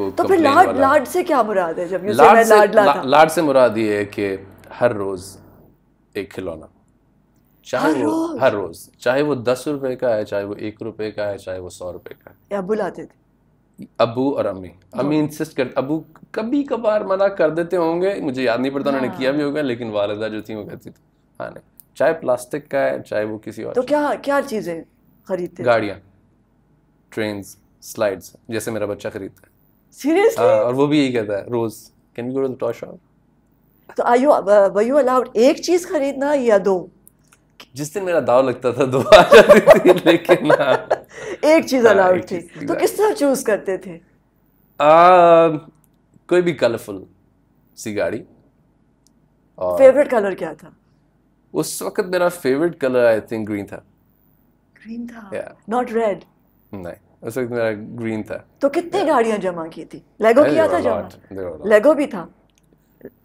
को तो फिर लाड लाड से क्या मुराद है जब लाड से लाड, ला, लाड से मुराद ये है कि हर रोज एक खिलौना चाहे हर वो रोज? हर रोज चाहे वो दस रुपए का है चाहे वो एक रुपए का है चाहे वो सौ रुपए का है अबू लाते थे अबू और अम्मी हाँ। अम्मी इंसिस्ट कर अबू कभी कभार मना कर देते होंगे मुझे याद नहीं पड़ता उन्होंने हाँ। किया भी होगा लेकिन वालदा जो थी वो कहती थी हाँ नहीं चाहे प्लास्टिक का है चाहे वो किसी और तो क्या क्या चीज़ें खरीदते गाड़ियाँ ट्रेन स्लाइड्स जैसे मेरा बच्चा खरीदता है सीरियसली हाँ, और वो भी यही कहता है रोज can you go to the toy shop तो are you were you allowed एक चीज खरीदना या दो जिस दिन मेरा दाव लगता था दो आ जाती थी लेकिन हाँ। एक चीज अलाउड हाँ, थी तो किस तरह चूज करते थे आ, कोई भी कलरफुल सी गाड़ी और फेवरेट कलर क्या था उस वक्त मेरा favourite colour I think green था ग्रीन था नॉट रेड नहीं उस मेरा ग्रीन था तो कितनी गाड़ियां जमा की थी लेगो किया था जमा लेगो भी था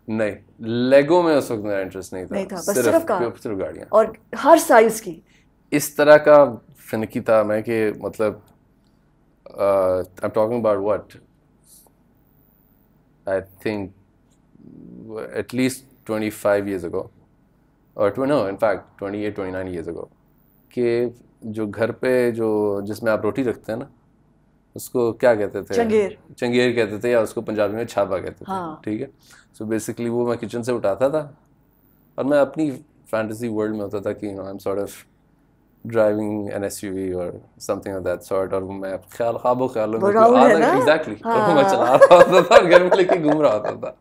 नहीं लेगो में उस वक्त मेरा इंटरेस्ट नहीं था नहीं था बस सिर्फ कार सिर्फ गाड़ियां और हर साइज की इस तरह का फिनकी था मैं कि मतलब I am talking about what I think at least twenty 25 years ago or no twenty eight twenty nine years ago कि जो घर पे जो जिसमें आप रोटी रखते हैं ना उसको क्या कहते थे चंगेर चंगेर कहते थे या उसको पंजाबी में छापा कहते हाँ. थे ठीक है सो बेसिकली वो मैं किचन से उठाता था और मैं अपनी फैंटेसी वर्ल्ड में होता था कि I am sort of driving an S U V और समथिंग ऑफ दैट सॉर्ट और मैं ख्याल ख्वाबों ख्याल में एग्जैक्टली तो मैं हाँ। चला रहा होता था घर में लेके घूम रहा होता था